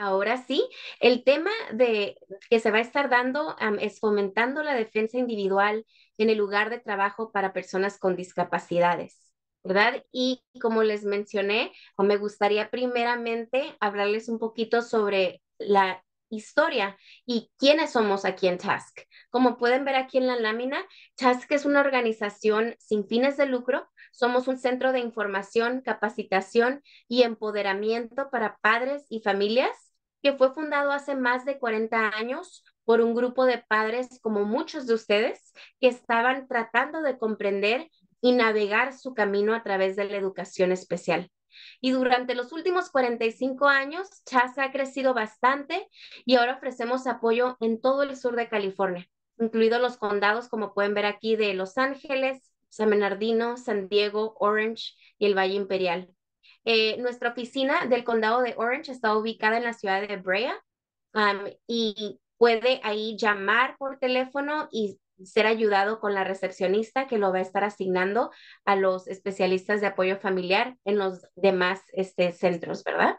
Ahora sí, el tema de que se va a estar dando es fomentando la defensa individual en el lugar de trabajo para personas con discapacidades, ¿verdad? Y como les mencioné, me gustaría primeramente hablarles un poquito sobre la historia y quiénes somos aquí en Task. Como pueden ver aquí en la lámina, Task es una organización sin fines de lucro somos un centro de información, capacitación y empoderamiento para padres y familias que fue fundado hace más de 40 años por un grupo de padres como muchos de ustedes que estaban tratando de comprender y navegar su camino a través de la educación especial. Y durante los últimos 45 años, Chas ha crecido bastante y ahora ofrecemos apoyo en todo el sur de California, incluidos los condados, como pueden ver aquí, de Los Ángeles, San Bernardino, San Diego, Orange y el Valle Imperial. Eh, nuestra oficina del condado de Orange está ubicada en la ciudad de Brea y puede ahí llamar por teléfono y ser ayudado con la recepcionista que lo va a estar asignando a los especialistas de apoyo familiar en los demás este, centros, ¿verdad?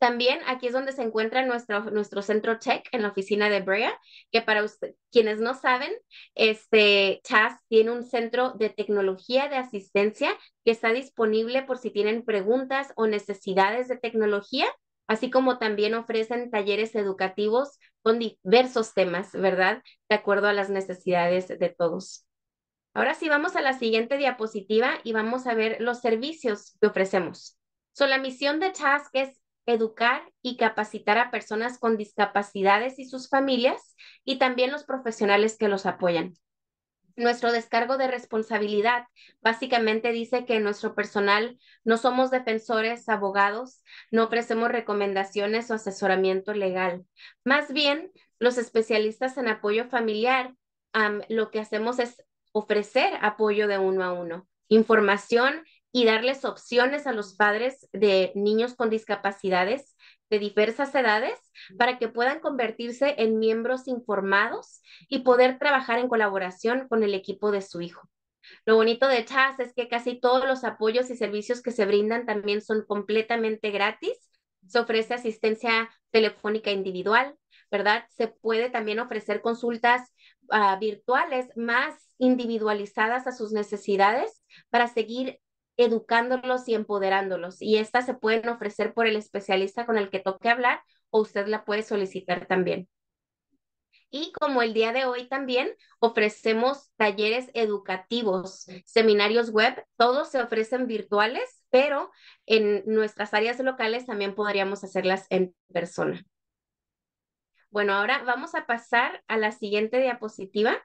También aquí es donde se encuentra nuestro, nuestro centro tech en la oficina de Brea, que para quienes no saben, este TAS tiene un centro de tecnología de asistencia que está disponible por si tienen preguntas o necesidades de tecnología, así como también ofrecen talleres educativos con diversos temas, ¿verdad? De acuerdo a las necesidades de todos. Ahora sí, vamos a la siguiente diapositiva y vamos a ver los servicios que ofrecemos. So, la misión de Task es educar y capacitar a personas con discapacidades y sus familias y también los profesionales que los apoyan. Nuestro descargo de responsabilidad básicamente dice que nuestro personal no somos defensores, abogados, no ofrecemos recomendaciones o asesoramiento legal. Más bien, los especialistas en apoyo familiar, lo que hacemos es ofrecer apoyo de uno a uno, información y darles opciones a los padres de niños con discapacidades de diversas edades para que puedan convertirse en miembros informados y poder trabajar en colaboración con el equipo de su hijo. Lo bonito de CHAS es que casi todos los apoyos y servicios que se brindan también son completamente gratis. Se ofrece asistencia telefónica individual, ¿verdad? Se puede también ofrecer consultas ah, virtuales más individualizadas a sus necesidades para seguir educándolos y empoderándolos. Y estas se pueden ofrecer por el especialista con el que toque hablar o usted la puede solicitar también. Y como el día de hoy también ofrecemos talleres educativos, seminarios web, todos se ofrecen virtuales, pero en nuestras áreas locales también podríamos hacerlas en persona. Bueno, ahora vamos a pasar a la siguiente diapositiva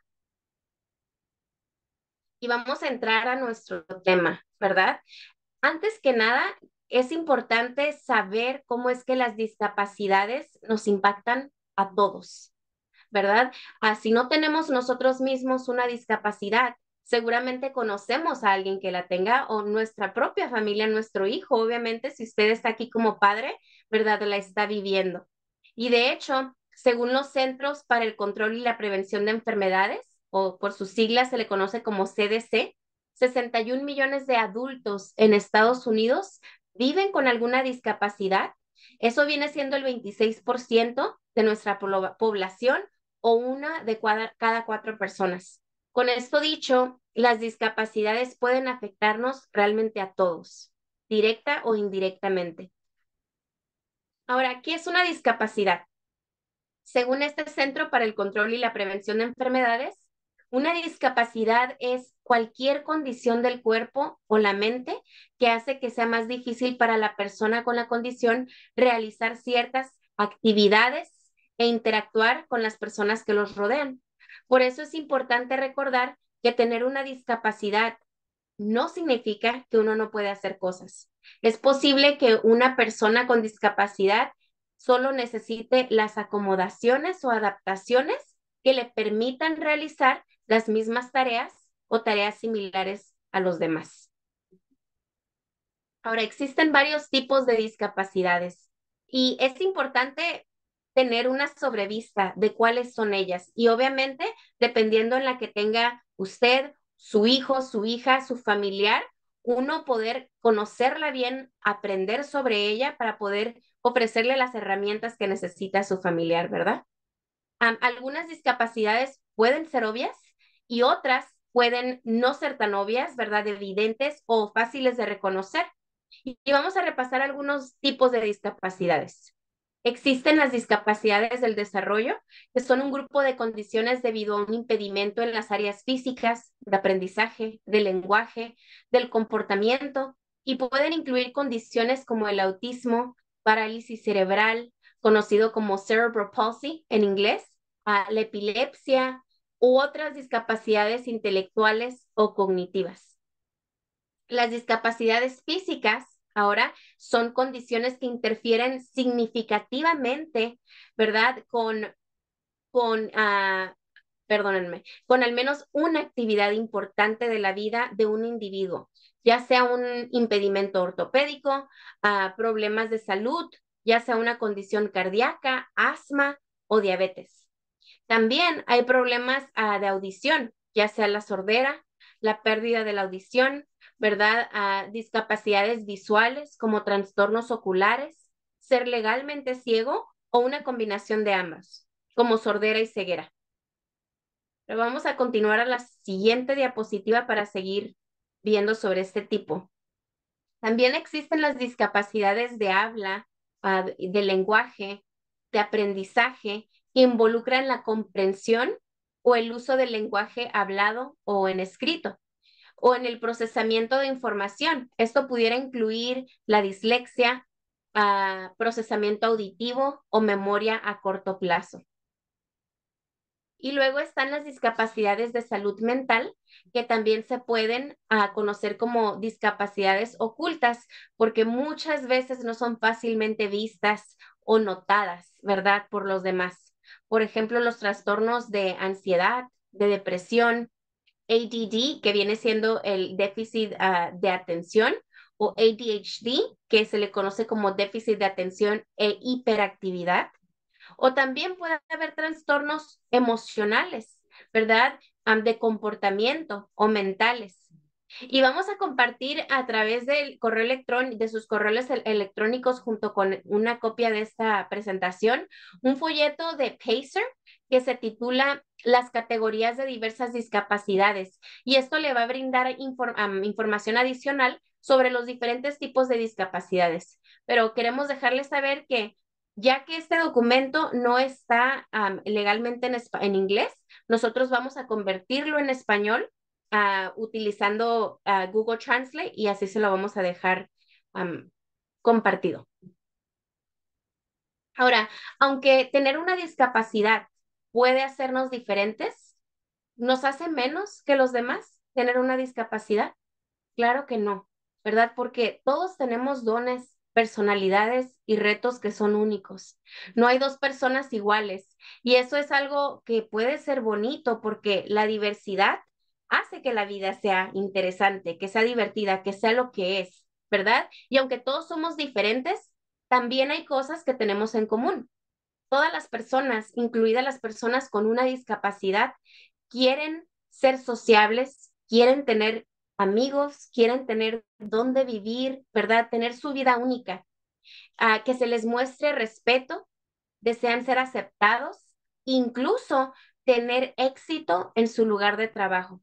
y vamos a entrar a nuestro tema, ¿verdad? Antes que nada, es importante saber cómo es que las discapacidades nos impactan a todos, ¿verdad? Así ah, no tenemos nosotros mismos una discapacidad, seguramente conocemos a alguien que la tenga o nuestra propia familia, nuestro hijo, obviamente, si usted está aquí como padre, ¿verdad? La está viviendo. Y de hecho, según los Centros para el Control y la Prevención de Enfermedades, o por sus siglas se le conoce como CDC, 61 millones de adultos en Estados Unidos viven con alguna discapacidad. Eso viene siendo el 26% de nuestra población o una de cada cuatro personas. Con esto dicho, las discapacidades pueden afectarnos realmente a todos, directa o indirectamente. Ahora, ¿qué es una discapacidad? Según este Centro para el Control y la Prevención de Enfermedades, una discapacidad es cualquier condición del cuerpo o la mente que hace que sea más difícil para la persona con la condición realizar ciertas actividades e interactuar con las personas que los rodean. Por eso es importante recordar que tener una discapacidad no significa que uno no puede hacer cosas. Es posible que una persona con discapacidad solo necesite las acomodaciones o adaptaciones que le permitan realizar las mismas tareas o tareas similares a los demás. Ahora, existen varios tipos de discapacidades y es importante tener una sobrevista de cuáles son ellas y obviamente dependiendo en la que tenga usted, su hijo, su hija, su familiar, uno poder conocerla bien, aprender sobre ella para poder ofrecerle las herramientas que necesita su familiar, ¿verdad? algunas discapacidades pueden ser obvias y otras pueden no ser tan obvias, ¿verdad? Evidentes o fáciles de reconocer. Y vamos a repasar algunos tipos de discapacidades. Existen las discapacidades del desarrollo, que son un grupo de condiciones debido a un impedimento en las áreas físicas, de aprendizaje, del lenguaje, del comportamiento, y pueden incluir condiciones como el autismo, parálisis cerebral, conocido como cerebral palsy en inglés, la epilepsia, u otras discapacidades intelectuales o cognitivas. Las discapacidades físicas ahora son condiciones que interfieren significativamente, ¿verdad? Con, con, ah, perdónenme, con al menos una actividad importante de la vida de un individuo, ya sea un impedimento ortopédico, ah, problemas de salud, ya sea una condición cardíaca, asma o diabetes. También hay problemas ah, de audición, ya sea la sordera, la pérdida de la audición, ¿verdad? a ah, discapacidades visuales como trastornos oculares, ser legalmente ciego o una combinación de ambas, como sordera y ceguera. Pero vamos a continuar a la siguiente diapositiva para seguir viendo sobre este tipo. También existen las discapacidades de habla, ah, de lenguaje, de aprendizaje involucran la comprensión o el uso del lenguaje hablado o en escrito, o en el procesamiento de información. Esto pudiera incluir la dislexia, ah, procesamiento auditivo o memoria a corto plazo. Y luego están las discapacidades de salud mental, que también se pueden ah, conocer como discapacidades ocultas, porque muchas veces no son fácilmente vistas o notadas, ¿verdad?, por los demás por ejemplo, los trastornos de ansiedad, de depresión, ADD, que viene siendo el déficit ah, de atención, o ADHD, que se le conoce como déficit de atención e hiperactividad. O también puede haber trastornos emocionales, ¿verdad? de comportamiento o mentales. Y vamos a compartir a través del correo electrónico, de sus correos electrónicos junto con una copia de esta presentación, un folleto de Pacer que se titula Las categorías de diversas discapacidades. Y esto le va a brindar información adicional sobre los diferentes tipos de discapacidades. Pero queremos dejarles saber que ya que este documento no está legalmente en inglés, nosotros vamos a convertirlo en español Ah, utilizando ah, Google Translate y así se lo vamos a dejar compartido. Ahora, aunque tener una discapacidad puede hacernos diferentes, ¿nos hace menos que los demás tener una discapacidad? Claro que no, ¿verdad? Porque todos tenemos dones personalidades y retos que son únicos. No hay dos personas iguales y eso es algo que puede ser bonito porque la diversidad hace que la vida sea interesante, que sea divertida, que sea lo que es, ¿verdad? Y aunque todos somos diferentes, también hay cosas que tenemos en común. Todas las personas, incluidas las personas con una discapacidad, quieren ser sociables, quieren tener amigos, quieren tener dónde vivir, ¿verdad? Tener su vida única, ah, que se les muestre respeto, desean ser aceptados, incluso tener éxito en su lugar de trabajo.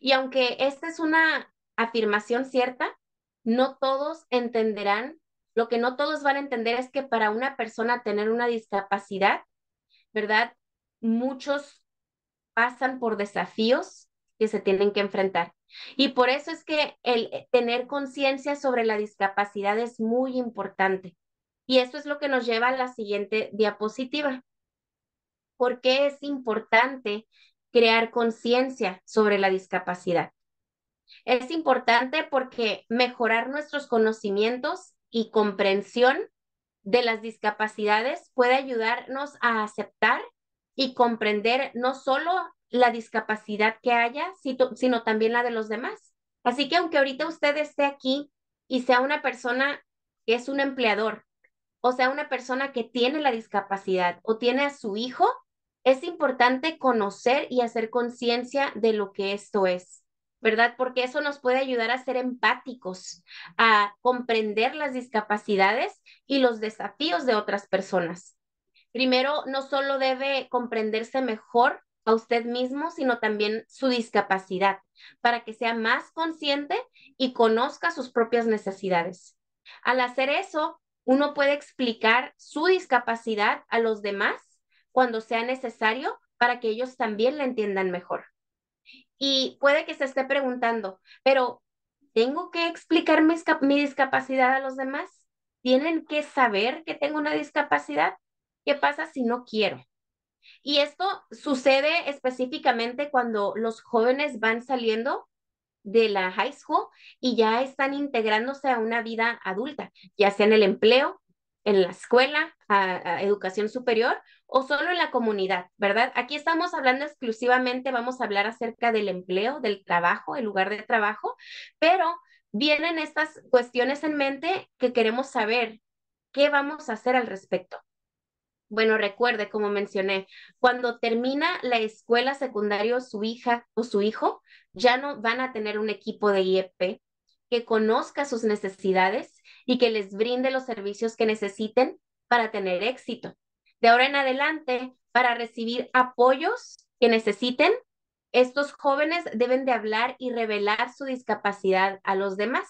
Y aunque esta es una afirmación cierta, no todos entenderán, lo que no todos van a entender es que para una persona tener una discapacidad, ¿verdad? Muchos pasan por desafíos que se tienen que enfrentar. Y por eso es que el eh, tener conciencia sobre la discapacidad es muy importante. Y eso es lo que nos lleva a la siguiente diapositiva. ¿Por qué es importante crear conciencia sobre la discapacidad. Es importante porque mejorar nuestros conocimientos y comprensión de las discapacidades puede ayudarnos a aceptar y comprender no solo la discapacidad que haya, sino también la de los demás. Así que aunque ahorita usted esté aquí y sea una persona que es un empleador, o sea, una persona que tiene la discapacidad o tiene a su hijo, es importante conocer y hacer conciencia de lo que esto es, ¿verdad? Porque eso nos puede ayudar a ser empáticos, a comprender las discapacidades y los desafíos de otras personas. Primero, no solo debe comprenderse mejor a usted mismo, sino también su discapacidad, para que sea más consciente y conozca sus propias necesidades. Al hacer eso, uno puede explicar su discapacidad a los demás cuando sea necesario para que ellos también la entiendan mejor. Y puede que se esté preguntando, pero ¿tengo que explicar mi, discapacidad a los demás? ¿Tienen que saber que tengo una discapacidad? ¿Qué pasa si no quiero? Y esto sucede específicamente cuando los jóvenes van saliendo de la high school y ya están integrándose a una vida adulta, ya sea en el empleo, en la escuela, a educación superior o solo en la comunidad, ¿verdad? Aquí estamos hablando exclusivamente, vamos a hablar acerca del empleo, del trabajo, el lugar de trabajo, pero vienen estas cuestiones en mente que queremos saber qué vamos a hacer al respecto. Bueno, recuerde, como mencioné, cuando termina la escuela secundaria su hija o su hijo, ya no van a tener un equipo de IEP que conozca sus necesidades y que les brinde los servicios que necesiten para tener éxito de ahora en adelante para recibir apoyos que necesiten. Estos jóvenes deben de hablar y revelar su discapacidad a los demás.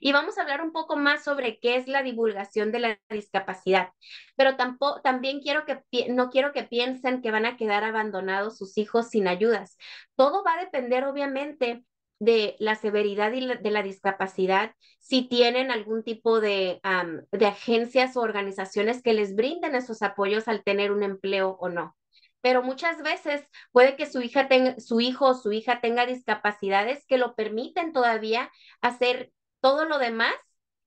Y vamos a hablar un poco más sobre qué es la divulgación de la discapacidad, pero tampoco, también quiero que, no quiero que piensen que van a quedar abandonados sus hijos sin ayudas. Todo va a depender, obviamente, de la severidad y de la discapacidad, si tienen algún tipo de, agencias o organizaciones que les brinden esos apoyos al tener un empleo o no. Pero muchas veces puede que su, hija tenga, su hijo o su hija tenga discapacidades que lo permiten todavía hacer todo lo demás,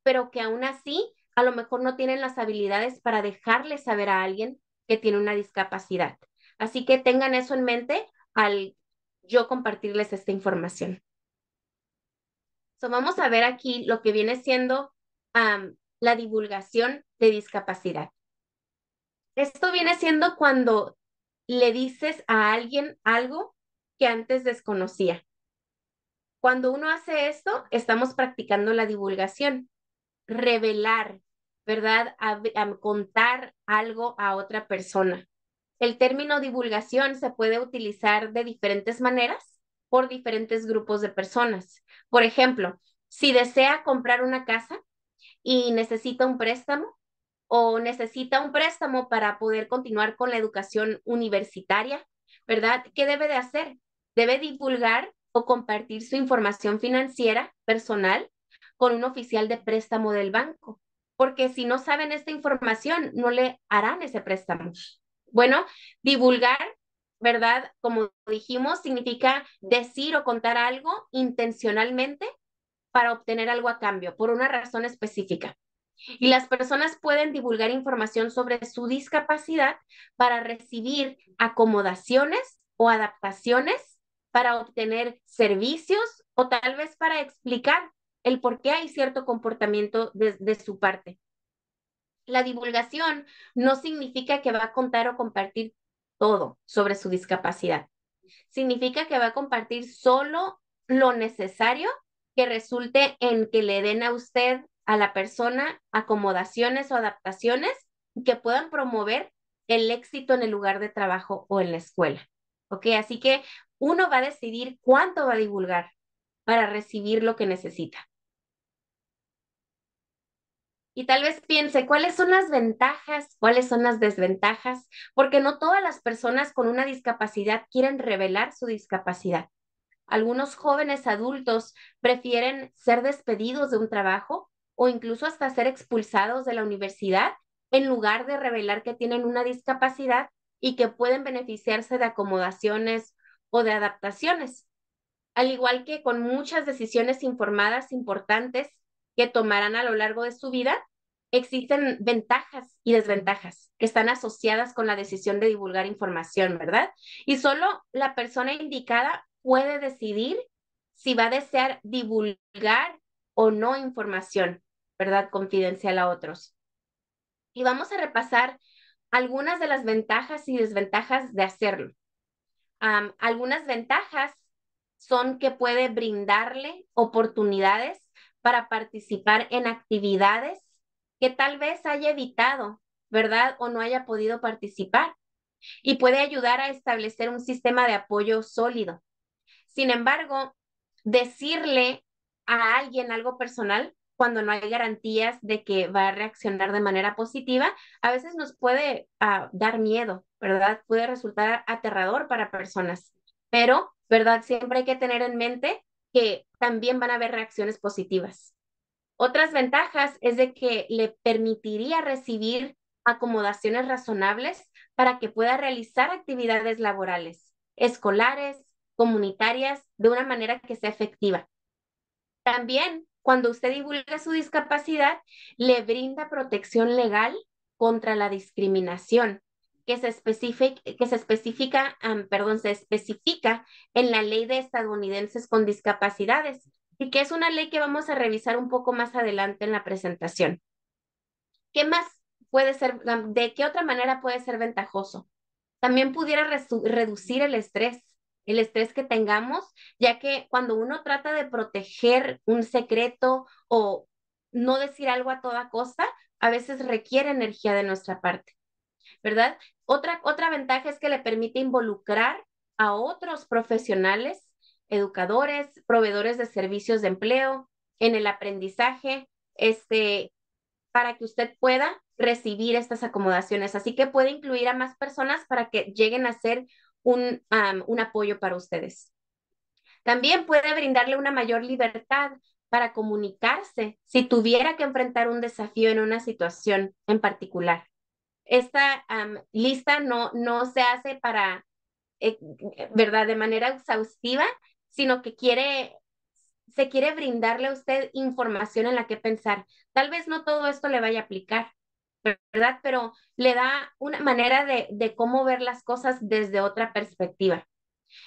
pero que aún así a lo mejor no tienen las habilidades para dejarle saber a alguien que tiene una discapacidad. Así que tengan eso en mente al yo compartirles esta información. So, vamos a ver aquí lo que viene siendo la divulgación de discapacidad. Esto viene siendo cuando le dices a alguien algo que antes desconocía. Cuando uno hace esto, estamos practicando la divulgación, revelar, ¿verdad? contar algo a otra persona. El término divulgación se puede utilizar de diferentes maneras por diferentes grupos de personas. Por ejemplo, si desea comprar una casa y necesita un préstamo o necesita un préstamo para poder continuar con la educación universitaria, ¿verdad? ¿Qué debe de hacer? Debe divulgar o compartir su información financiera personal con un oficial de préstamo del banco, porque si no saben esta información, no le harán ese préstamo. Bueno, divulgar ¿verdad? Como dijimos, significa decir o contar algo intencionalmente para obtener algo a cambio, por una razón específica. Y las personas pueden divulgar información sobre su discapacidad para recibir acomodaciones o adaptaciones, para obtener servicios o tal vez para explicar el por qué hay cierto comportamiento de, de su parte. La divulgación no significa que va a contar o compartir todo sobre su discapacidad. Significa que va a compartir solo lo necesario que resulte en que le den a usted, a la persona, acomodaciones o adaptaciones que puedan promover el éxito en el lugar de trabajo o en la escuela. ¿Ok? Así que uno va a decidir cuánto va a divulgar para recibir lo que necesita y tal vez piense cuáles son las ventajas, cuáles son las desventajas, porque no todas las personas con una discapacidad quieren revelar su discapacidad. Algunos jóvenes adultos prefieren ser despedidos de un trabajo o incluso hasta ser expulsados de la universidad en lugar de revelar que tienen una discapacidad y que pueden beneficiarse de acomodaciones o de adaptaciones. Al igual que con muchas decisiones informadas importantes, que tomarán a lo largo de su vida, existen ventajas y desventajas que están asociadas con la decisión de divulgar información, ¿verdad? Y solo la persona indicada puede decidir si va a desear divulgar o no información, ¿verdad? Confidencial a otros. Y vamos a repasar algunas de las ventajas y desventajas de hacerlo. algunas ventajas son que puede brindarle oportunidades para participar en actividades que tal vez haya evitado, ¿verdad? O no haya podido participar. Y puede ayudar a establecer un sistema de apoyo sólido. Sin embargo, decirle a alguien algo personal cuando no hay garantías de que va a reaccionar de manera positiva, a veces nos puede ah, dar miedo, ¿verdad? Puede resultar aterrador para personas, pero, ¿verdad? Siempre hay que tener en mente que también van a haber reacciones positivas. Otras ventajas es de que le permitiría recibir acomodaciones razonables para que pueda realizar actividades laborales, escolares, comunitarias, de una manera que sea efectiva. También, cuando usted divulga su discapacidad, le brinda protección legal contra la discriminación, que se, que se especifica, perdón, se especifica en la ley de estadounidenses con discapacidades y que es una ley que vamos a revisar un poco más adelante en la presentación. ¿Qué más puede ser, de qué otra manera puede ser ventajoso? También pudiera reducir el estrés, el estrés que tengamos, ya que cuando uno trata de proteger un secreto o no decir algo a toda costa, a veces requiere energía de nuestra parte, ¿verdad? Otra, ventaja es que le permite involucrar a otros profesionales, educadores, proveedores de servicios de empleo, en el aprendizaje, este, para que usted pueda recibir estas acomodaciones. Así que puede incluir a más personas para que lleguen a ser un, un apoyo para ustedes. También puede brindarle una mayor libertad para comunicarse si tuviera que enfrentar un desafío en una situación en particular esta lista no, no se hace para, eh, ¿verdad?, de manera exhaustiva, sino que quiere, se quiere brindarle a usted información en la que pensar. Tal vez no todo esto le vaya a aplicar, ¿verdad? Pero le da una manera de, de cómo ver las cosas desde otra perspectiva.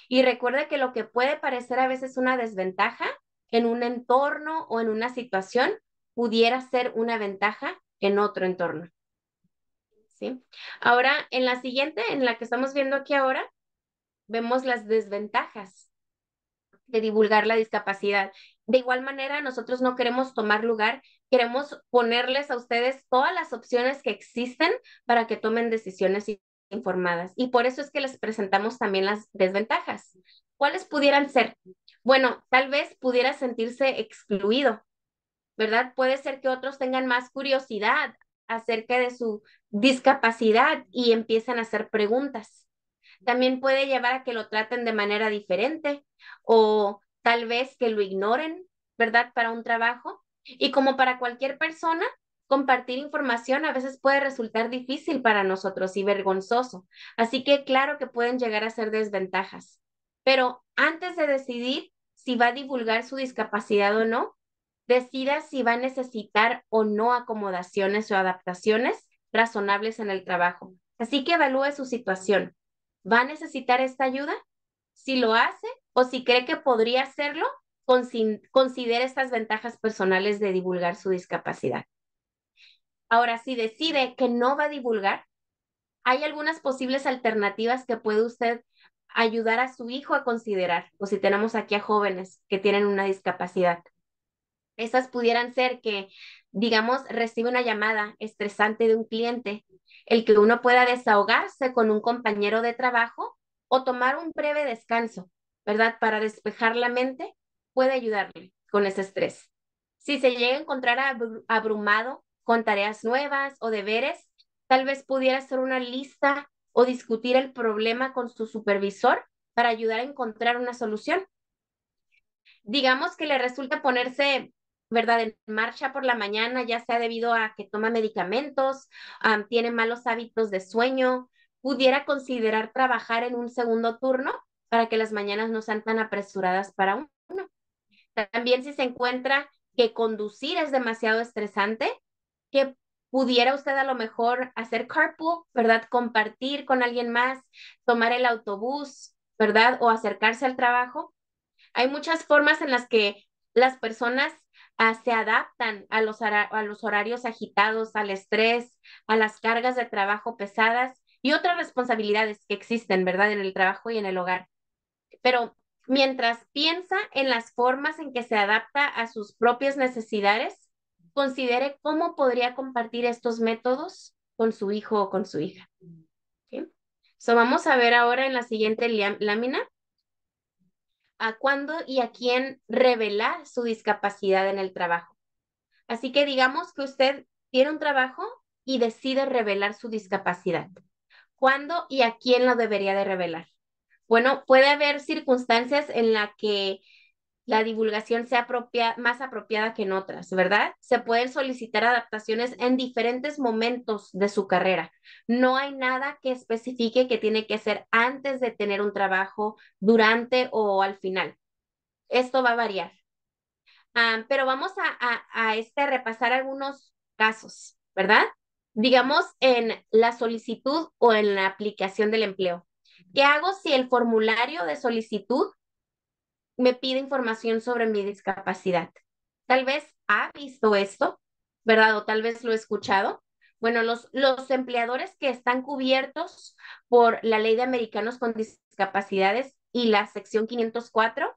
Y recuerde que lo que puede parecer a veces una desventaja en un entorno o en una situación pudiera ser una ventaja en otro entorno. Ahora, en la siguiente, en la que estamos viendo aquí ahora, vemos las desventajas de divulgar la discapacidad. De igual manera, nosotros no queremos tomar lugar, queremos ponerles a ustedes todas las opciones que existen para que tomen decisiones informadas. Y por eso es que les presentamos también las desventajas. ¿Cuáles pudieran ser? Bueno, tal vez pudiera sentirse excluido, ¿verdad? Puede ser que otros tengan más curiosidad acerca de su discapacidad y empiezan a hacer preguntas. También puede llevar a que lo traten de manera diferente o tal vez que lo ignoren, ¿verdad? Para un trabajo. Y como para cualquier persona, compartir información a veces puede resultar difícil para nosotros y vergonzoso. Así que claro que pueden llegar a ser desventajas. Pero antes de decidir si va a divulgar su discapacidad o no, decida si va a necesitar o no acomodaciones o adaptaciones razonables en el trabajo. Así que evalúe su situación. ¿Va a necesitar esta ayuda? Si lo hace o si cree que podría hacerlo, considere estas ventajas personales de divulgar su discapacidad. Ahora, si decide que no va a divulgar, hay algunas posibles alternativas que puede usted ayudar a su hijo a considerar, o si tenemos aquí a jóvenes que tienen una discapacidad. Esas pudieran ser que, digamos, recibe una llamada estresante de un cliente, el que uno pueda desahogarse con un compañero de trabajo o tomar un breve descanso, ¿verdad? Para despejar la mente puede ayudarle con ese estrés. Si se llega a encontrar abrumado con tareas nuevas o deberes, tal vez pudiera hacer una lista o discutir el problema con su supervisor para ayudar a encontrar una solución. Digamos que le resulta ponerse ¿verdad? En marcha por la mañana, ya sea debido a que toma medicamentos, tiene malos hábitos de sueño, pudiera considerar trabajar en un segundo turno para que las mañanas no sean tan apresuradas para uno. También si se encuentra que conducir es demasiado estresante, que pudiera usted a lo mejor hacer carpool, ¿verdad? Compartir con alguien más, tomar el autobús, ¿verdad? O acercarse al trabajo. Hay muchas formas en las que las personas Ah, se adaptan a los, a los horarios agitados, al estrés, a las cargas de trabajo pesadas y otras responsabilidades que existen, ¿verdad? En el trabajo y en el hogar. Pero mientras piensa en las formas en que se adapta a sus propias necesidades, considere cómo podría compartir estos métodos con su hijo o con su hija. So, vamos a ver ahora en la siguiente lámina a cuándo y a quién revelar su discapacidad en el trabajo. Así que digamos que usted tiene un trabajo y decide revelar su discapacidad. ¿Cuándo y a quién lo debería de revelar? Bueno, puede haber circunstancias en las que la divulgación sea más apropiada que en otras, ¿verdad? Se pueden solicitar adaptaciones en diferentes momentos de su carrera. No hay nada que especifique que tiene que ser antes de tener un trabajo, durante o al final. Esto va a variar. Ah, pero vamos a, a este, repasar algunos casos, ¿verdad? Digamos en la solicitud o en la aplicación del empleo. ¿Qué hago si el formulario de solicitud me pide información sobre mi discapacidad. Tal vez ha visto esto, ¿verdad? O tal vez lo he escuchado. Bueno, los, los empleadores que están cubiertos por la ley de americanos con discapacidades y la sección 504,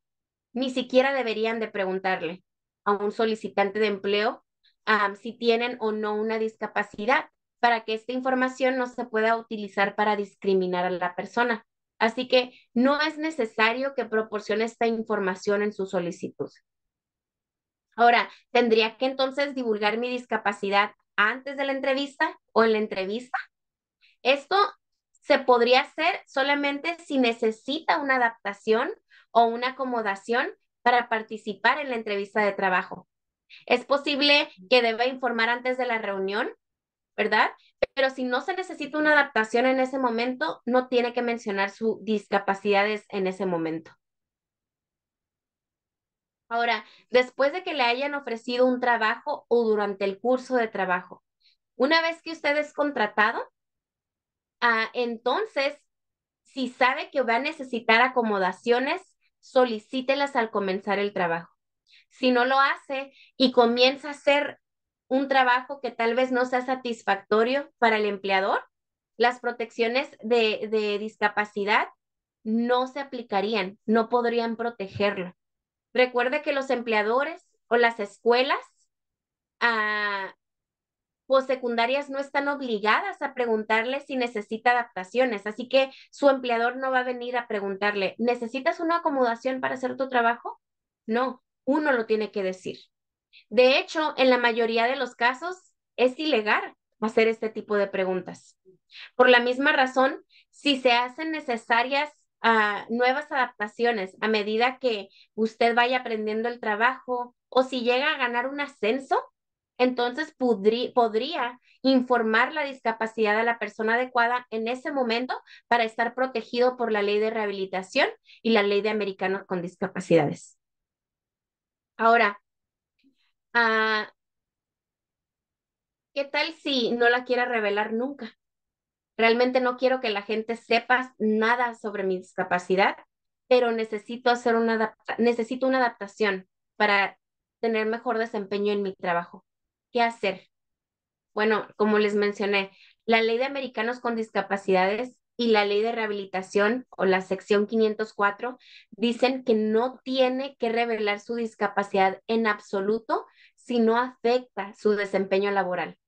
ni siquiera deberían de preguntarle a un solicitante de empleo si tienen o no una discapacidad para que esta información no se pueda utilizar para discriminar a la persona. Así que no es necesario que proporcione esta información en su solicitud. Ahora, ¿tendría que entonces divulgar mi discapacidad antes de la entrevista o en la entrevista? Esto se podría hacer solamente si necesita una adaptación o una acomodación para participar en la entrevista de trabajo. Es posible que deba informar antes de la reunión ¿verdad? Pero si no se necesita una adaptación en ese momento, no tiene que mencionar sus discapacidades en ese momento. Ahora, después de que le hayan ofrecido un trabajo o durante el curso de trabajo, una vez que usted es contratado, ah, entonces, si sabe que va a necesitar acomodaciones, solicítelas al comenzar el trabajo. Si no lo hace y comienza a ser un trabajo que tal vez no sea satisfactorio para el empleador, las protecciones de, discapacidad no se aplicarían, no podrían protegerlo. Recuerde que los empleadores o las escuelas ah, postsecundarias no están obligadas a preguntarle si necesita adaptaciones, así que su empleador no va a venir a preguntarle, ¿necesitas una acomodación para hacer tu trabajo? No, uno lo tiene que decir. De hecho, en la mayoría de los casos es ilegal hacer este tipo de preguntas. Por la misma razón, si se hacen necesarias ah, nuevas adaptaciones a medida que usted vaya aprendiendo el trabajo o si llega a ganar un ascenso, entonces podría informar la discapacidad a la persona adecuada en ese momento para estar protegido por la ley de rehabilitación y la ley de americanos con discapacidades. Ahora, Ah, ¿Qué tal si no la quiera revelar nunca? Realmente no quiero que la gente sepa nada sobre mi discapacidad, pero necesito hacer una, necesito una adaptación para tener mejor desempeño en mi trabajo. ¿Qué hacer? Bueno, como les mencioné, la ley de americanos con discapacidades y la ley de rehabilitación o la sección 504 dicen que no tiene que revelar su discapacidad en absoluto si no afecta su desempeño laboral.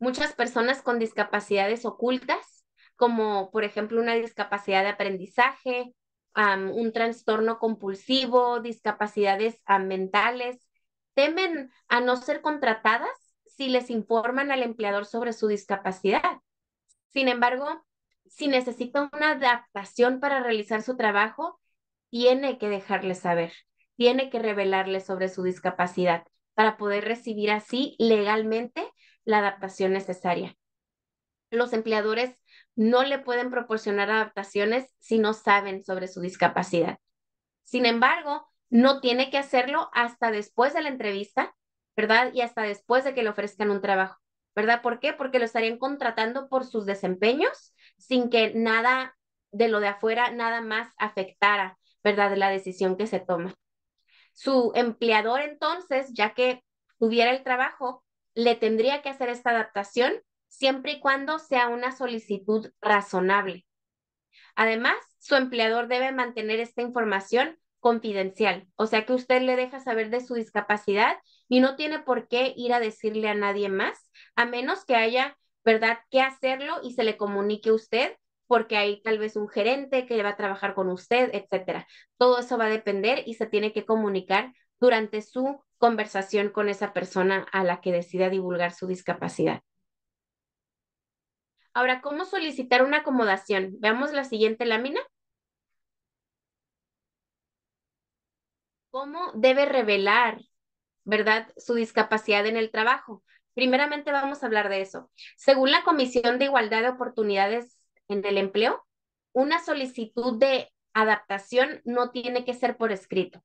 Muchas personas con discapacidades ocultas, como por ejemplo una discapacidad de aprendizaje, un trastorno compulsivo, discapacidades mentales, temen a no ser contratadas si les informan al empleador sobre su discapacidad. Sin embargo, si necesita una adaptación para realizar su trabajo, tiene que dejarle saber, tiene que revelarle sobre su discapacidad para poder recibir así legalmente la adaptación necesaria. Los empleadores no le pueden proporcionar adaptaciones si no saben sobre su discapacidad. Sin embargo, no tiene que hacerlo hasta después de la entrevista, ¿verdad? Y hasta después de que le ofrezcan un trabajo, ¿verdad? ¿Por qué? Porque lo estarían contratando por sus desempeños sin que nada de lo de afuera, nada más afectara, ¿verdad?, la decisión que se toma. Su empleador entonces, ya que tuviera el trabajo, le tendría que hacer esta adaptación siempre y cuando sea una solicitud razonable. Además, su empleador debe mantener esta información confidencial, o sea que usted le deja saber de su discapacidad y no tiene por qué ir a decirle a nadie más, a menos que haya ¿verdad? Que hacerlo y se le comunique a usted porque hay tal vez un gerente que va a trabajar con usted, etcétera. Todo eso va a depender y se tiene que comunicar durante su conversación con esa persona a la que decida divulgar su discapacidad. Ahora, ¿cómo solicitar una acomodación? Veamos la siguiente lámina. ¿Cómo debe revelar, verdad, su discapacidad en el trabajo? Primeramente vamos a hablar de eso. Según la Comisión de Igualdad de Oportunidades en el Empleo, una solicitud de adaptación no tiene que ser por escrito.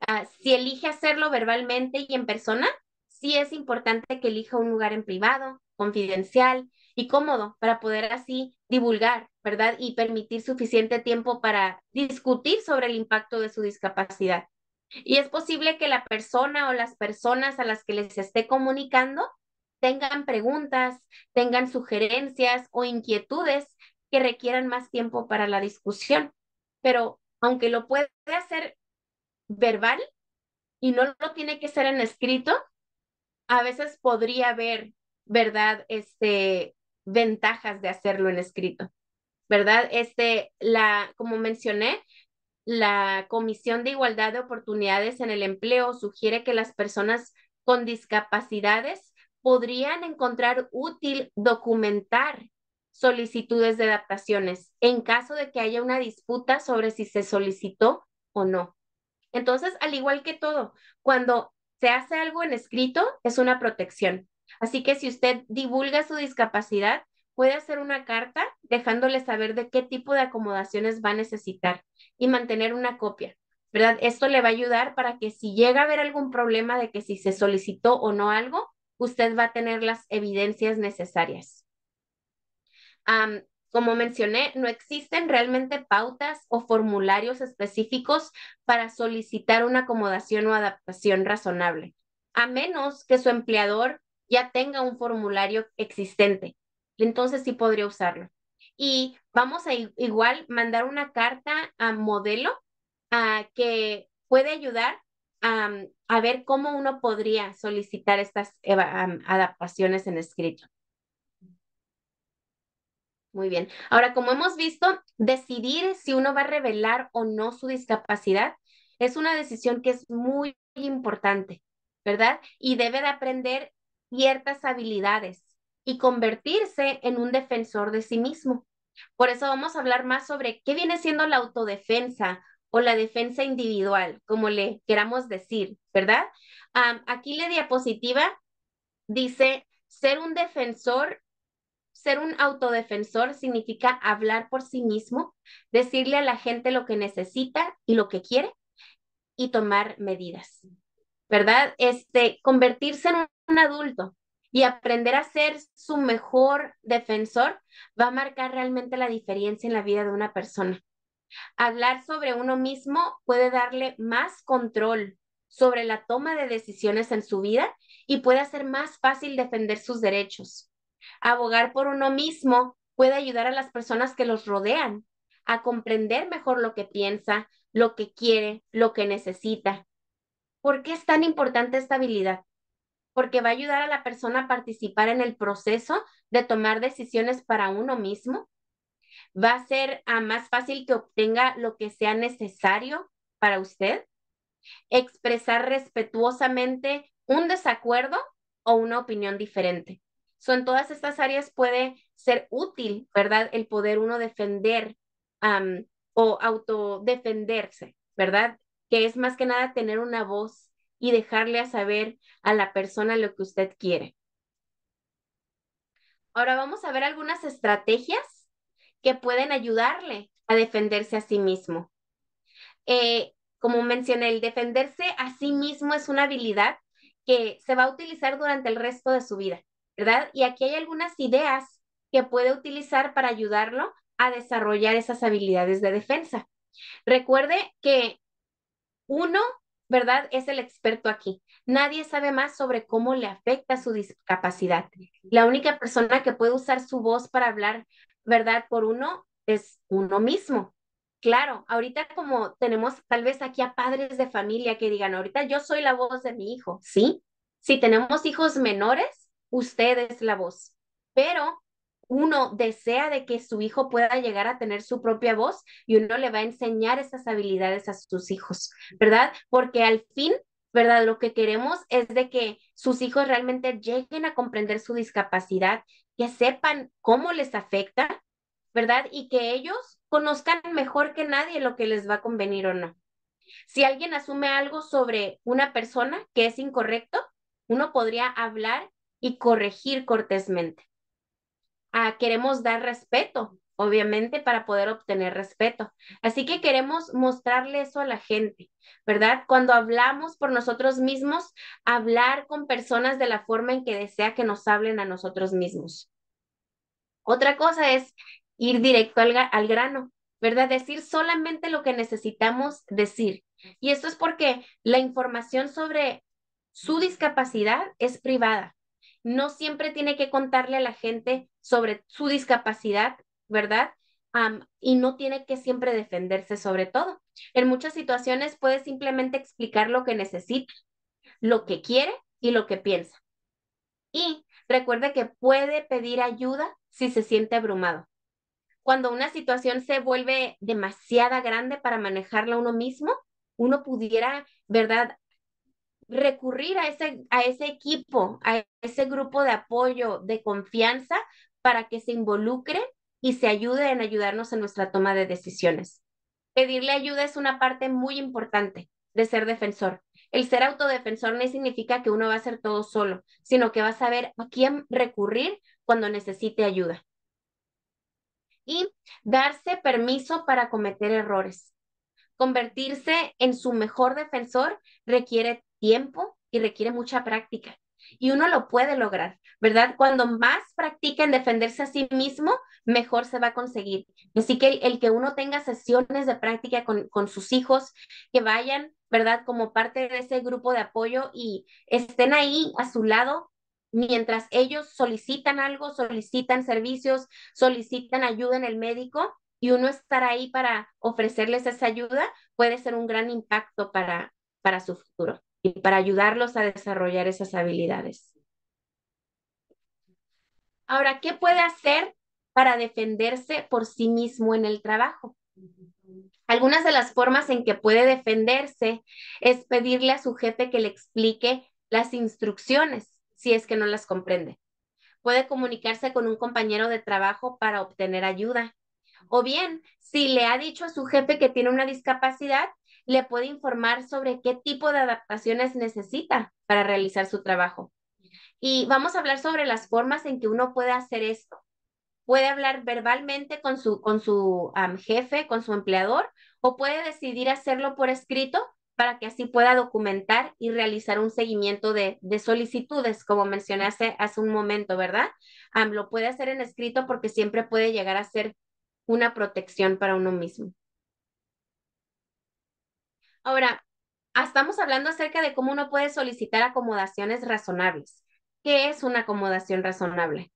Ah, si elige hacerlo verbalmente y en persona, sí es importante que elija un lugar en privado, confidencial y cómodo para poder así divulgar, ¿verdad? Y permitir suficiente tiempo para discutir sobre el impacto de su discapacidad. Y es posible que la persona o las personas a las que les esté comunicando tengan preguntas, tengan sugerencias o inquietudes que requieran más tiempo para la discusión. Pero aunque lo puede hacer verbal y no lo tiene que ser en escrito, a veces podría haber, ¿verdad? Este, ventajas de hacerlo en escrito, ¿verdad? Este, la, como mencioné, la Comisión de Igualdad de Oportunidades en el Empleo sugiere que las personas con discapacidades podrían encontrar útil documentar solicitudes de adaptaciones en caso de que haya una disputa sobre si se solicitó o no. Entonces, al igual que todo, cuando se hace algo en escrito, es una protección. Así que si usted divulga su discapacidad, puede hacer una carta dejándole saber de qué tipo de acomodaciones va a necesitar y mantener una copia, ¿verdad? Esto le va a ayudar para que si llega a haber algún problema de que si se solicitó o no algo, usted va a tener las evidencias necesarias. como mencioné, no existen realmente pautas o formularios específicos para solicitar una acomodación o adaptación razonable, a menos que su empleador ya tenga un formulario existente. Entonces sí podría usarlo y vamos a igual mandar una carta a modelo a ah, que puede ayudar a, a ver cómo uno podría solicitar estas adaptaciones en escrito. Muy bien. Ahora, como hemos visto, decidir si uno va a revelar o no su discapacidad es una decisión que es muy importante, ¿verdad? Y debe de aprender ciertas habilidades y convertirse en un defensor de sí mismo. Por eso vamos a hablar más sobre qué viene siendo la autodefensa o la defensa individual, como le queramos decir, ¿verdad? aquí la diapositiva dice, ser un defensor, ser un autodefensor significa hablar por sí mismo, decirle a la gente lo que necesita y lo que quiere y tomar medidas, ¿verdad? Este, convertirse en un adulto, y aprender a ser su mejor defensor va a marcar realmente la diferencia en la vida de una persona. Hablar sobre uno mismo puede darle más control sobre la toma de decisiones en su vida y puede hacer más fácil defender sus derechos. Abogar por uno mismo puede ayudar a las personas que los rodean a comprender mejor lo que piensa, lo que quiere, lo que necesita. ¿Por qué es tan importante esta habilidad? porque va a ayudar a la persona a participar en el proceso de tomar decisiones para uno mismo. Va a ser ah, más fácil que obtenga lo que sea necesario para usted. Expresar respetuosamente un desacuerdo o una opinión diferente. So, en todas estas áreas puede ser útil, ¿verdad? El poder uno defender o autodefenderse, ¿verdad? Que es más que nada tener una voz y dejarle a saber a la persona lo que usted quiere. Ahora vamos a ver algunas estrategias que pueden ayudarle a defenderse a sí mismo. Eh, como mencioné, el defenderse a sí mismo es una habilidad que se va a utilizar durante el resto de su vida, ¿verdad? Y aquí hay algunas ideas que puede utilizar para ayudarlo a desarrollar esas habilidades de defensa. Recuerde que uno ¿verdad? Es el experto aquí. Nadie sabe más sobre cómo le afecta su discapacidad. La única persona que puede usar su voz para hablar, ¿verdad? Por uno es uno mismo. Claro, ahorita como tenemos tal vez aquí a padres de familia que digan, ahorita yo soy la voz de mi hijo, ¿sí? Si tenemos hijos menores, usted es la voz. Pero uno desea de que su hijo pueda llegar a tener su propia voz y uno le va a enseñar esas habilidades a sus hijos, ¿verdad? Porque al fin, ¿verdad? Lo que queremos es de que sus hijos realmente lleguen a comprender su discapacidad, que sepan cómo les afecta, ¿verdad? Y que ellos conozcan mejor que nadie lo que les va a convenir o no. Si alguien asume algo sobre una persona que es incorrecto, uno podría hablar y corregir cortésmente. Ah, queremos dar respeto, obviamente, para poder obtener respeto. Así que queremos mostrarle eso a la gente, ¿verdad? Cuando hablamos por nosotros mismos, hablar con personas de la forma en que desea que nos hablen a nosotros mismos. Otra cosa es ir directo al, al grano, ¿verdad? Decir solamente lo que necesitamos decir. Y esto es porque la información sobre su discapacidad es privada. No siempre tiene que contarle a la gente sobre su discapacidad, ¿verdad? y no tiene que siempre defenderse sobre todo. En muchas situaciones puede simplemente explicar lo que necesita, lo que quiere y lo que piensa. Y recuerde que puede pedir ayuda si se siente abrumado. Cuando una situación se vuelve demasiada grande para manejarla uno mismo, uno pudiera, ¿verdad? recurrir a ese, a ese equipo, a ese grupo de apoyo, de confianza, para que se involucre y se ayude en ayudarnos en nuestra toma de decisiones. Pedirle ayuda es una parte muy importante de ser defensor. El ser autodefensor no significa que uno va a hacer todo solo, sino que va a saber a quién recurrir cuando necesite ayuda. Y darse permiso para cometer errores. Convertirse en su mejor defensor requiere tiempo y requiere mucha práctica y uno lo puede lograr, ¿verdad? Cuando más practiquen defenderse a sí mismo, mejor se va a conseguir. Así que el, que uno tenga sesiones de práctica con, con sus hijos, que vayan, ¿verdad? Como parte de ese grupo de apoyo y estén ahí a su lado mientras ellos solicitan algo, solicitan servicios, solicitan ayuda en el médico y uno estar ahí para ofrecerles esa ayuda puede ser un gran impacto para, para su futuro y para ayudarlos a desarrollar esas habilidades. Ahora, ¿qué puede hacer para defenderse por sí mismo en el trabajo? Algunas de las formas en que puede defenderse es pedirle a su jefe que le explique las instrucciones, si es que no las comprende. Puede comunicarse con un compañero de trabajo para obtener ayuda. O bien, si le ha dicho a su jefe que tiene una discapacidad, le puede informar sobre qué tipo de adaptaciones necesita para realizar su trabajo. Y vamos a hablar sobre las formas en que uno puede hacer esto. Puede hablar verbalmente con su, con su jefe, con su empleador, o puede decidir hacerlo por escrito para que así pueda documentar y realizar un seguimiento de, solicitudes, como mencioné hace un momento, ¿verdad? lo puede hacer en escrito porque siempre puede llegar a ser una protección para uno mismo. Ahora, ah, estamos hablando acerca de cómo uno puede solicitar acomodaciones razonables. ¿Qué es una acomodación razonable?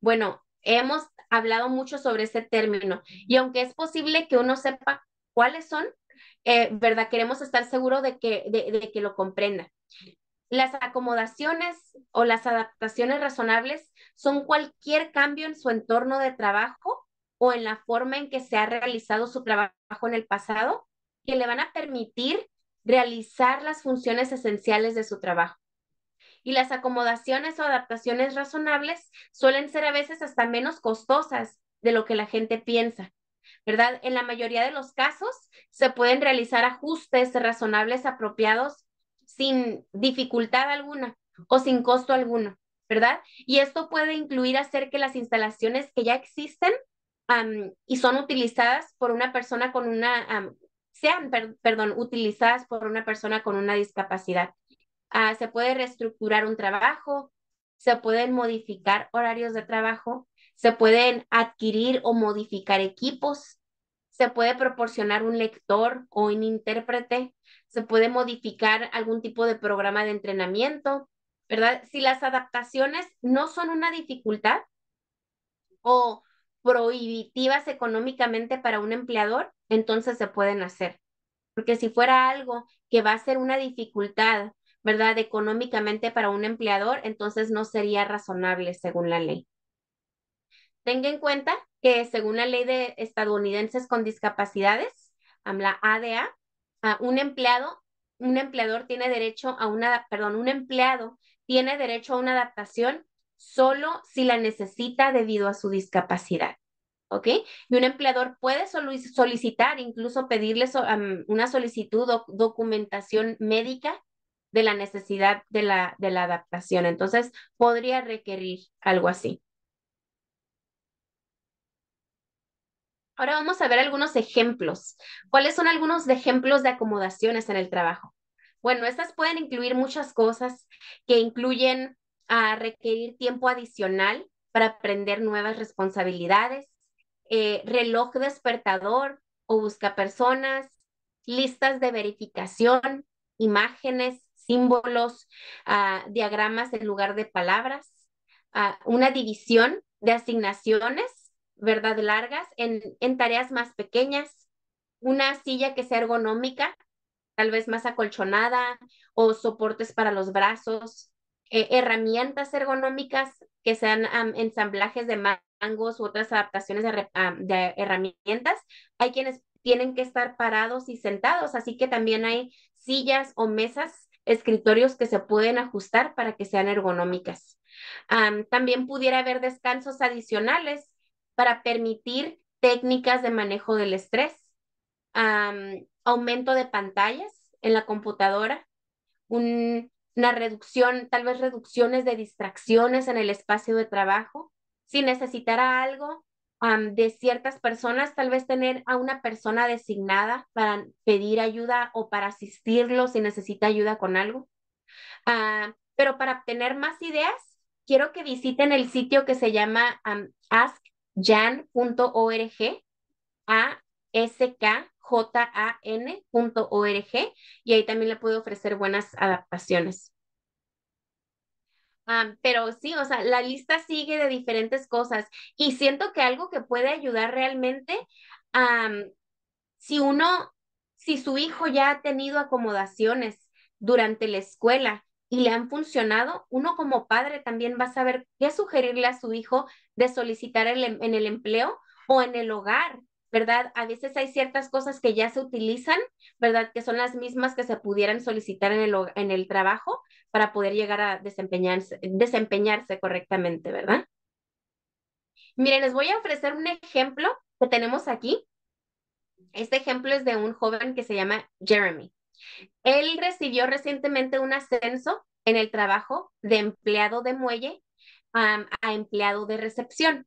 Bueno, hemos hablado mucho sobre ese término y aunque es posible que uno sepa cuáles son, eh, ¿verdad? Queremos estar seguros de que, de que lo comprenda. Las acomodaciones o las adaptaciones razonables son cualquier cambio en su entorno de trabajo o en la forma en que se ha realizado su trabajo en el pasado que le van a permitir realizar las funciones esenciales de su trabajo. Y las acomodaciones o adaptaciones razonables suelen ser a veces hasta menos costosas de lo que la gente piensa, ¿verdad? En la mayoría de los casos se pueden realizar ajustes razonables apropiados sin dificultad alguna o sin costo alguno, ¿verdad? Y esto puede incluir hacer que las instalaciones que ya existen y son utilizadas por una persona con una sean, perdón, utilizadas por una persona con una discapacidad. Ah, se puede reestructurar un trabajo, se pueden modificar horarios de trabajo, se pueden adquirir o modificar equipos, se puede proporcionar un lector o un intérprete, se puede modificar algún tipo de programa de entrenamiento, ¿verdad? Si las adaptaciones no son una dificultad o prohibitivas económicamente para un empleador, entonces se pueden hacer. Porque si fuera algo que va a ser una dificultad, ¿verdad?, económicamente para un empleador, entonces no sería razonable según la ley. Tenga en cuenta que según la ley de estadounidenses con discapacidades, la ADA, ah, un empleado, un empleador tiene derecho a una, perdón, un empleado tiene derecho a una adaptación solo si la necesita debido a su discapacidad. ¿Ok? Y un empleador puede solicitar, incluso pedirle una solicitud o documentación médica de la necesidad de la, de la adaptación. Entonces, podría requerir algo así. Ahora vamos a ver algunos ejemplos. ¿Cuáles son algunos ejemplos de acomodaciones en el trabajo? Bueno, estas pueden incluir muchas cosas que incluyen a requerir tiempo adicional para aprender nuevas responsabilidades, eh, reloj despertador o busca personas, listas de verificación, imágenes, símbolos, ah, diagramas en lugar de palabras, ah, una división de asignaciones, ¿verdad? Largas en, en tareas más pequeñas, una silla que sea ergonómica, tal vez más acolchonada o soportes para los brazos, eh, herramientas ergonómicas que sean ensamblajes de mangos u otras adaptaciones de, herramientas. Hay quienes tienen que estar parados y sentados, así que también hay sillas o mesas, escritorios que se pueden ajustar para que sean ergonómicas. también pudiera haber descansos adicionales para permitir técnicas de manejo del estrés, aumento de pantallas en la computadora, un una reducción, tal vez reducciones de distracciones en el espacio de trabajo. Si necesitara algo de ciertas personas, tal vez tener a una persona designada para pedir ayuda o para asistirlo si necesita ayuda con algo. Ah, pero para obtener más ideas, quiero que visiten el sitio que se llama askjan.org, a s k jan.org y ahí también le puedo ofrecer buenas adaptaciones. pero sí, o sea, la lista sigue de diferentes cosas y siento que algo que puede ayudar realmente, si uno, si su hijo ya ha tenido acomodaciones durante la escuela y le han funcionado, uno como padre también va a saber qué sugerirle a su hijo de solicitar em, en el empleo o en el hogar ¿verdad? A veces hay ciertas cosas que ya se utilizan, ¿verdad? Que son las mismas que se pudieran solicitar en el, en el trabajo para poder llegar a desempeñarse, correctamente, ¿verdad? Miren, les voy a ofrecer un ejemplo que tenemos aquí. Este ejemplo es de un joven que se llama Jeremy. Él recibió recientemente un ascenso en el trabajo de empleado de muelle a empleado de recepción.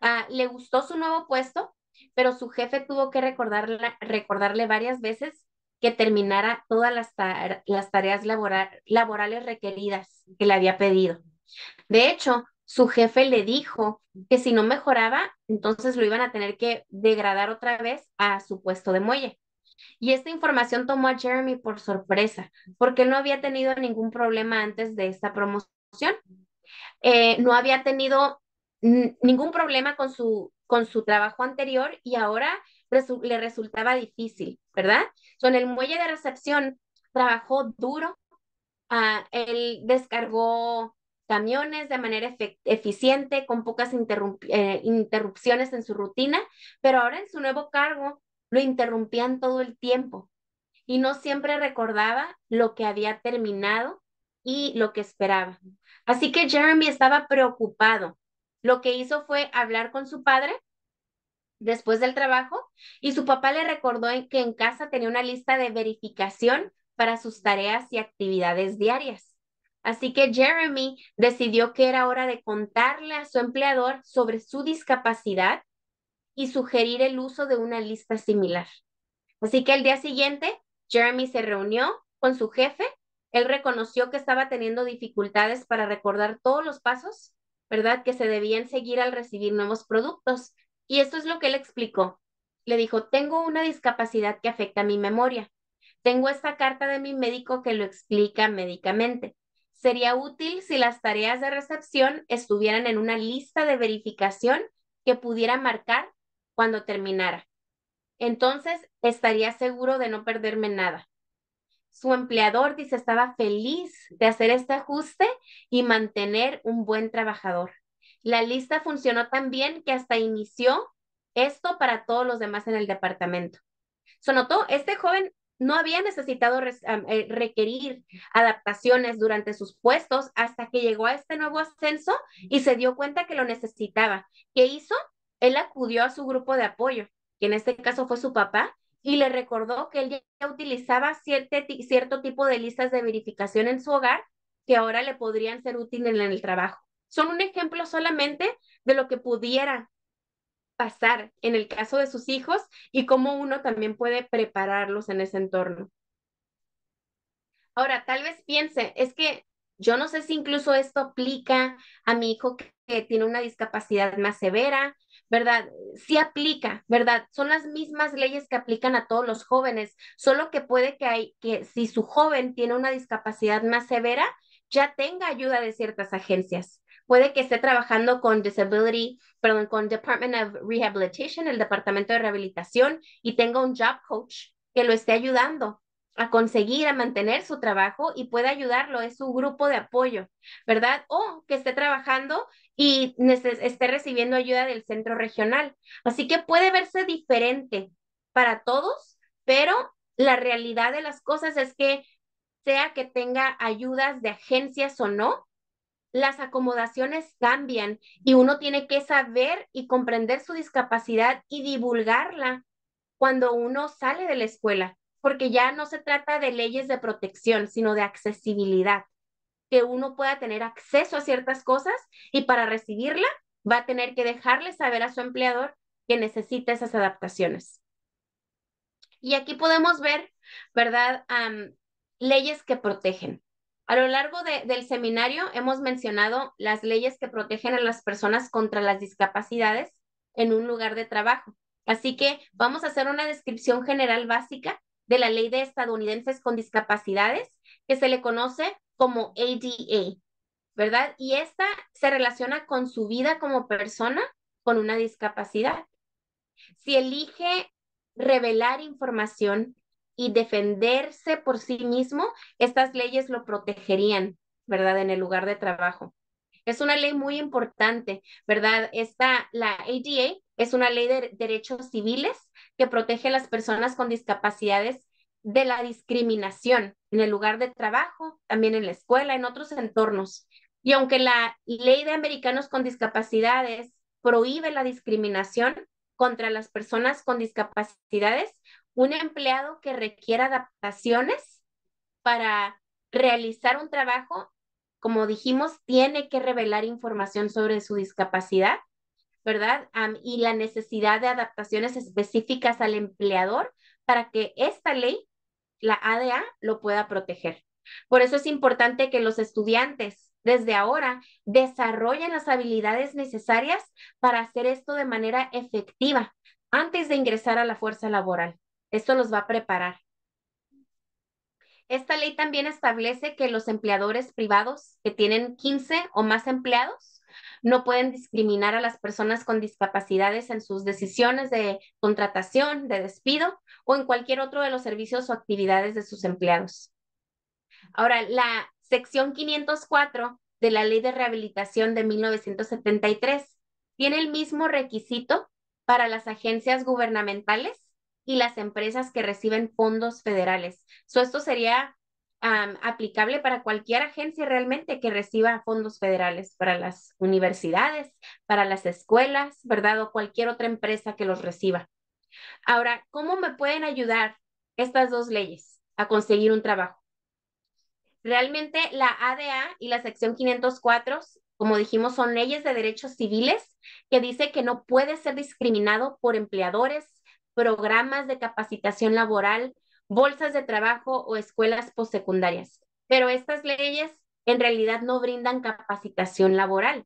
Ah, le gustó su nuevo puesto pero su jefe tuvo que recordarle varias veces que terminara todas las, tareas laborales requeridas que le había pedido. De hecho, su jefe le dijo que si no mejoraba, entonces lo iban a tener que degradar otra vez a su puesto de muelle. Y esta información tomó a Jeremy por sorpresa, porque no había tenido ningún problema antes de esta promoción. Eh, no había tenido ningún problema con su con su trabajo anterior y ahora le resultaba difícil, ¿verdad? son el muelle de recepción trabajó duro, ah, él descargó camiones de manera eficiente, con pocas eh, interrupciones en su rutina, pero ahora en su nuevo cargo lo interrumpían todo el tiempo y no siempre recordaba lo que había terminado y lo que esperaba. Así que Jeremy estaba preocupado lo que hizo fue hablar con su padre después del trabajo y su papá le recordó que en casa tenía una lista de verificación para sus tareas y actividades diarias. Así que Jeremy decidió que era hora de contarle a su empleador sobre su discapacidad y sugerir el uso de una lista similar. Así que el día siguiente, Jeremy se reunió con su jefe. Él reconoció que estaba teniendo dificultades para recordar todos los pasos ¿verdad? Que se debían seguir al recibir nuevos productos. Y esto es lo que él explicó. Le dijo, tengo una discapacidad que afecta a mi memoria. Tengo esta carta de mi médico que lo explica médicamente. Sería útil si las tareas de recepción estuvieran en una lista de verificación que pudiera marcar cuando terminara. Entonces estaría seguro de no perderme nada. Su empleador, dice, estaba feliz de hacer este ajuste y mantener un buen trabajador. La lista funcionó tan bien que hasta inició esto para todos los demás en el departamento. Se notó, este joven no había necesitado eh, requerir adaptaciones durante sus puestos hasta que llegó a este nuevo ascenso y se dio cuenta que lo necesitaba. ¿Qué hizo? Él acudió a su grupo de apoyo, que en este caso fue su papá, y le recordó que él ya utilizaba cierto tipo de listas de verificación en su hogar que ahora le podrían ser útiles en el trabajo. Son un ejemplo solamente de lo que pudiera pasar en el caso de sus hijos y cómo uno también puede prepararlos en ese entorno. Ahora, tal vez piense, es que yo no sé si incluso esto aplica a mi hijo que tiene una discapacidad más severa ¿verdad? Sí aplica, ¿verdad? Son las mismas leyes que aplican a todos los jóvenes, solo que puede que hay que si su joven tiene una discapacidad más severa, ya tenga ayuda de ciertas agencias. Puede que esté trabajando con Disability, perdón, con Department of Rehabilitation, el Departamento de Rehabilitación, y tenga un job coach que lo esté ayudando a conseguir, a mantener su trabajo y pueda ayudarlo, es un grupo de apoyo, ¿verdad? O que esté trabajando y esté recibiendo ayuda del centro regional. Así que puede verse diferente para todos, pero la realidad de las cosas es que sea que tenga ayudas de agencias o no, las acomodaciones cambian y uno tiene que saber y comprender su discapacidad y divulgarla cuando uno sale de la escuela, porque ya no se trata de leyes de protección, sino de accesibilidad que uno pueda tener acceso a ciertas cosas y para recibirla va a tener que dejarle saber a su empleador que necesita esas adaptaciones. Y aquí podemos ver, ¿verdad? leyes que protegen. A lo largo del seminario hemos mencionado las leyes que protegen a las personas contra las discapacidades en un lugar de trabajo. Así que vamos a hacer una descripción general básica de la ley de estadounidenses con discapacidades que se le conoce como ADA, ¿verdad? Y esta se relaciona con su vida como persona con una discapacidad. Si elige revelar información y defenderse por sí mismo, estas leyes lo protegerían, ¿verdad? En el lugar de trabajo. Es una ley muy importante, ¿verdad? Esta, la ADA es una ley de derechos civiles que protege a las personas con discapacidades de la discriminación, en el lugar de trabajo, también en la escuela, en otros entornos. Y aunque la ley de americanos con discapacidades prohíbe la discriminación contra las personas con discapacidades, un empleado que requiera adaptaciones para realizar un trabajo, como dijimos, tiene que revelar información sobre su discapacidad, ¿verdad? y la necesidad de adaptaciones específicas al empleador para que esta ley la ADA lo pueda proteger. Por eso es importante que los estudiantes desde ahora desarrollen las habilidades necesarias para hacer esto de manera efectiva antes de ingresar a la fuerza laboral. Esto los va a preparar. Esta ley también establece que los empleadores privados que tienen 15 o más empleados no pueden discriminar a las personas con discapacidades en sus decisiones de contratación, de despido o en cualquier otro de los servicios o actividades de sus empleados. Ahora, la sección 504 de la Ley de Rehabilitación de 1973 tiene el mismo requisito para las agencias gubernamentales y las empresas que reciben fondos federales. esto sería aplicable para cualquier agencia realmente que reciba fondos federales para las universidades, para las escuelas, ¿verdad? O cualquier otra empresa que los reciba. Ahora, ¿cómo me pueden ayudar estas dos leyes a conseguir un trabajo? Realmente la ADA y la sección 504, como dijimos, son leyes de derechos civiles que dice que no puede ser discriminado por empleadores, programas de capacitación laboral, bolsas de trabajo o escuelas postsecundarias. Pero estas leyes en realidad no brindan capacitación laboral.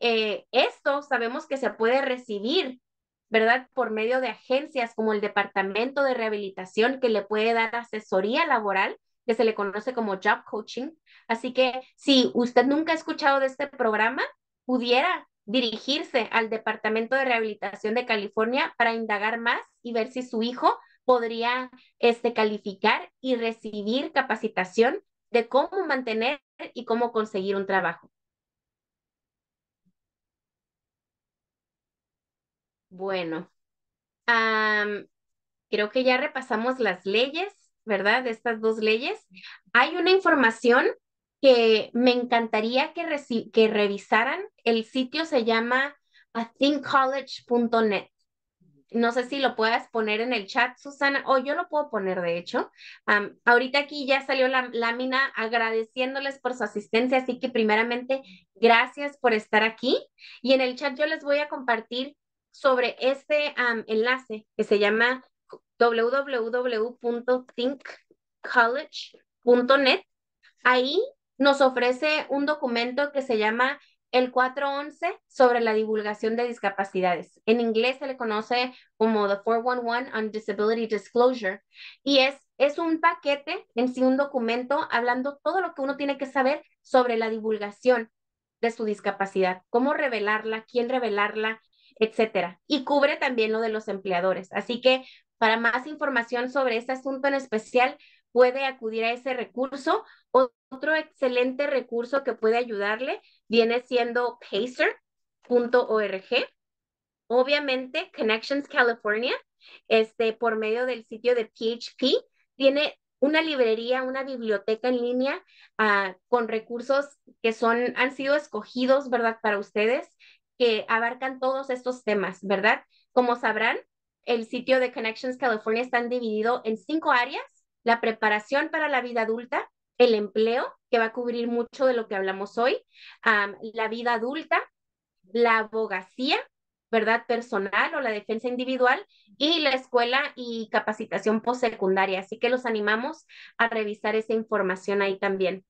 Eh, esto sabemos que se puede recibir, ¿verdad? Por medio de agencias como el Departamento de Rehabilitación que le puede dar asesoría laboral, que se le conoce como job coaching. Así que si usted nunca ha escuchado de este programa, pudiera dirigirse al Departamento de Rehabilitación de California para indagar más y ver si su hijo podría este, calificar y recibir capacitación de cómo mantener y cómo conseguir un trabajo. Bueno, creo que ya repasamos las leyes, ¿verdad? De estas dos leyes. Hay una información que me encantaría que, que revisaran. El sitio se llama athinkcollege.net no sé si lo puedas poner en el chat, Susana, o yo lo puedo poner, de hecho. ahorita aquí ya salió la lámina agradeciéndoles por su asistencia, así que primeramente, gracias por estar aquí. Y en el chat yo les voy a compartir sobre este enlace que se llama www.thinkcollege.net. Ahí nos ofrece un documento que se llama el 411 sobre la divulgación de discapacidades. En inglés se le conoce como the 411 on Disability Disclosure y es, es un paquete en sí, un documento hablando todo lo que uno tiene que saber sobre la divulgación de su discapacidad, cómo revelarla, quién revelarla, etcétera. Y cubre también lo de los empleadores. Así que para más información sobre este asunto en especial, puede acudir a ese recurso. Otro excelente recurso que puede ayudarle viene siendo pacer.org. Obviamente, Connections California, este, por medio del sitio de PHP, tiene una librería, una biblioteca en línea ah, con recursos que son, han sido escogidos, ¿verdad? Para ustedes, que abarcan todos estos temas, ¿verdad? Como sabrán, el sitio de Connections California está dividido en cinco áreas, la preparación para la vida adulta, el empleo, va a cubrir mucho de lo que hablamos hoy, la vida adulta, la abogacía, ¿verdad? Personal o la defensa individual y la escuela y capacitación postsecundaria. Así que los animamos a revisar esa información ahí también.